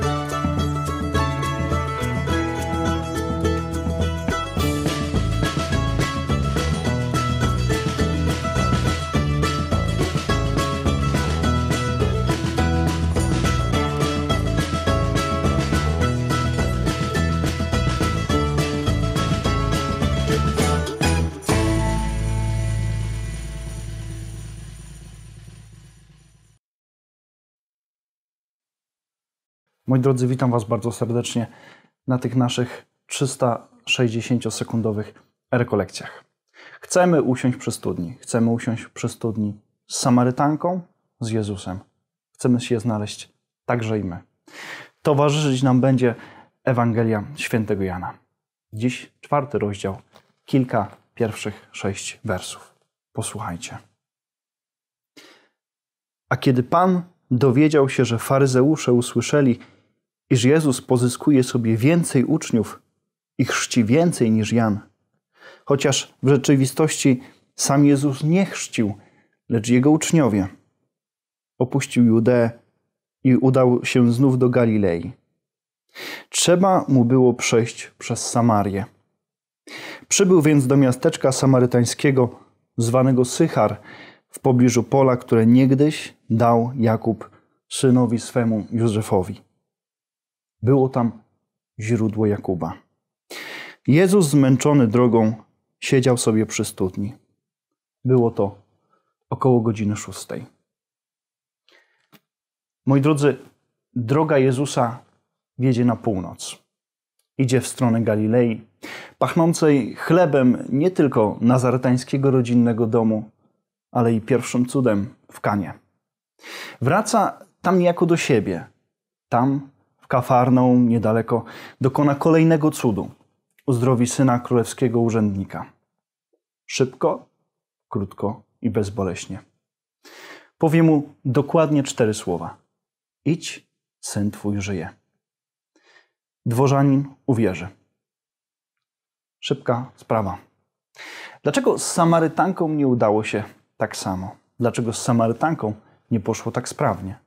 Música Moi drodzy, witam Was bardzo serdecznie na tych naszych 360-sekundowych rekolekcjach. Chcemy usiąść przy studni. Chcemy usiąść przy studni z Samarytanką, z Jezusem. Chcemy się znaleźć także i my. Towarzyszyć nam będzie Ewangelia Świętego Jana. Dziś czwarty rozdział, kilka pierwszych sześć wersów. Posłuchajcie. A kiedy Pan dowiedział się, że faryzeusze usłyszeli, iż Jezus pozyskuje sobie więcej uczniów i chrzci więcej niż Jan. Chociaż w rzeczywistości sam Jezus nie chrzcił, lecz jego uczniowie. Opuścił Judeę i udał się znów do Galilei. Trzeba mu było przejść przez Samarię. Przybył więc do miasteczka samarytańskiego zwanego Sychar w pobliżu pola, które niegdyś dał Jakub synowi swemu Józefowi. Było tam źródło Jakuba. Jezus zmęczony drogą siedział sobie przy studni. Było to około godziny szóstej. Moi drodzy, droga Jezusa wiedzie na północ. Idzie w stronę Galilei, pachnącej chlebem nie tylko nazaretańskiego rodzinnego domu, ale i pierwszym cudem w Kanie. Wraca tam niejako do siebie, tam w Kafarną, niedaleko, dokona kolejnego cudu. Uzdrowi syna królewskiego urzędnika. Szybko, krótko i bezboleśnie. Powie mu dokładnie cztery słowa. Idź, syn twój żyje. Dworzanin uwierzy. Szybka sprawa. Dlaczego z Samarytanką nie udało się tak samo? Dlaczego z Samarytanką nie poszło tak sprawnie?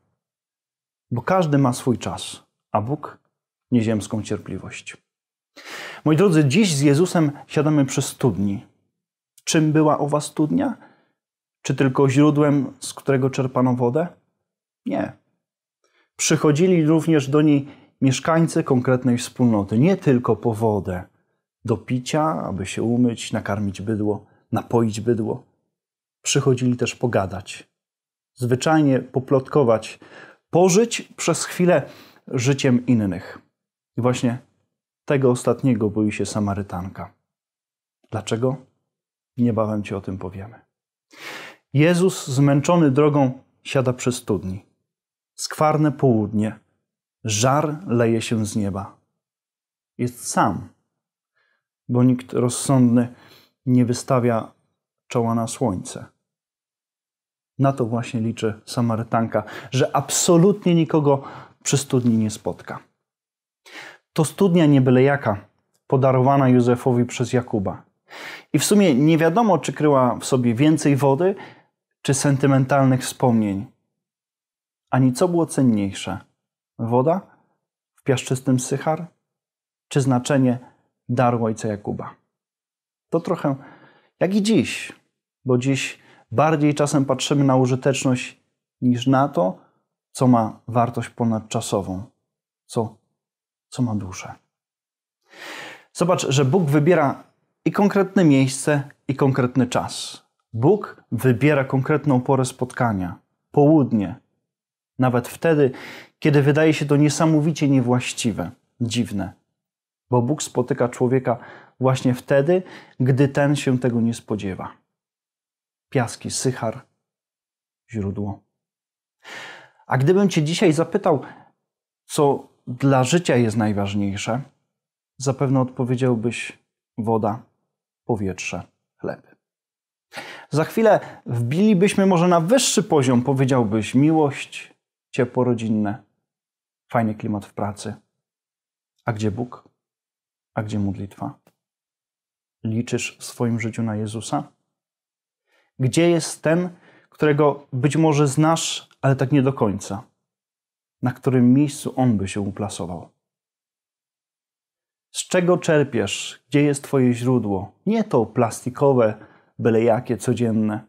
Bo każdy ma swój czas a Bóg nieziemską cierpliwość. Moi drodzy, dziś z Jezusem siadamy przy studni. Czym była owa studnia? Czy tylko źródłem, z którego czerpano wodę? Nie. Przychodzili również do niej mieszkańcy konkretnej wspólnoty, nie tylko po wodę, do picia, aby się umyć, nakarmić bydło, napoić bydło. Przychodzili też pogadać, zwyczajnie poplotkować, pożyć przez chwilę życiem innych. I właśnie tego ostatniego boi się Samarytanka. Dlaczego? Niebawem Ci o tym powiemy. Jezus, zmęczony drogą, siada przy studni. Skwarne południe, żar leje się z nieba. Jest sam, bo nikt rozsądny nie wystawia czoła na słońce. Na to właśnie liczy Samarytanka, że absolutnie nikogo przy studni nie spotka. To studnia nie byle jaka, podarowana Józefowi przez Jakuba. I w sumie nie wiadomo, czy kryła w sobie więcej wody, czy sentymentalnych wspomnień. Ani co było cenniejsze: woda w piaszczystym sychar, czy znaczenie daru ojca Jakuba. To trochę jak i dziś, bo dziś bardziej czasem patrzymy na użyteczność niż na to, co ma wartość ponadczasową, co, co ma duszę. Zobacz, że Bóg wybiera i konkretne miejsce, i konkretny czas. Bóg wybiera konkretną porę spotkania, południe, nawet wtedy, kiedy wydaje się to niesamowicie niewłaściwe, dziwne, bo Bóg spotyka człowieka właśnie wtedy, gdy ten się tego nie spodziewa. Piaski, sychar, źródło. A gdybym Cię dzisiaj zapytał, co dla życia jest najważniejsze, zapewne odpowiedziałbyś woda, powietrze, chleb. Za chwilę wbilibyśmy może na wyższy poziom, powiedziałbyś miłość, ciepło rodzinne, fajny klimat w pracy. A gdzie Bóg? A gdzie modlitwa? Liczysz w swoim życiu na Jezusa? Gdzie jest ten, którego być może znasz, ale tak nie do końca, na którym miejscu on by się uplasował. Z czego czerpiesz? Gdzie jest Twoje źródło? Nie to plastikowe, byle jakie codzienne,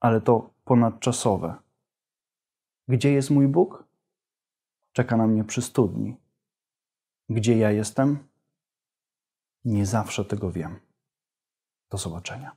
ale to ponadczasowe. Gdzie jest mój Bóg? Czeka na mnie przy studni. Gdzie ja jestem? Nie zawsze tego wiem. Do zobaczenia.